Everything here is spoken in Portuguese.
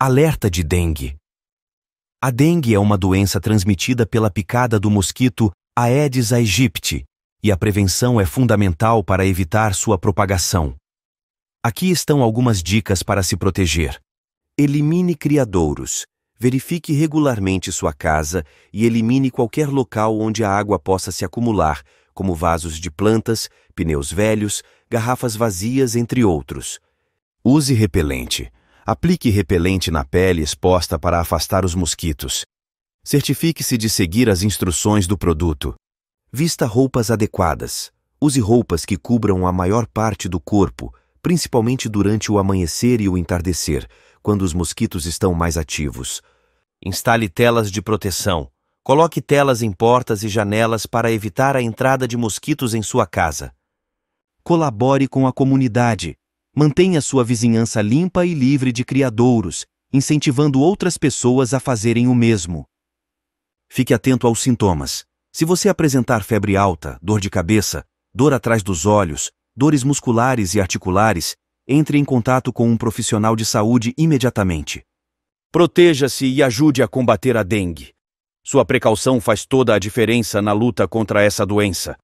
Alerta de dengue. A dengue é uma doença transmitida pela picada do mosquito Aedes aegypti, e a prevenção é fundamental para evitar sua propagação. Aqui estão algumas dicas para se proteger. Elimine criadouros. Verifique regularmente sua casa e elimine qualquer local onde a água possa se acumular, como vasos de plantas, pneus velhos, garrafas vazias, entre outros. Use repelente. Aplique repelente na pele exposta para afastar os mosquitos. Certifique-se de seguir as instruções do produto. Vista roupas adequadas. Use roupas que cubram a maior parte do corpo, principalmente durante o amanhecer e o entardecer, quando os mosquitos estão mais ativos. Instale telas de proteção. Coloque telas em portas e janelas para evitar a entrada de mosquitos em sua casa. Colabore com a comunidade. Mantenha sua vizinhança limpa e livre de criadouros, incentivando outras pessoas a fazerem o mesmo. Fique atento aos sintomas. Se você apresentar febre alta, dor de cabeça, dor atrás dos olhos, dores musculares e articulares, entre em contato com um profissional de saúde imediatamente. Proteja-se e ajude a combater a dengue. Sua precaução faz toda a diferença na luta contra essa doença.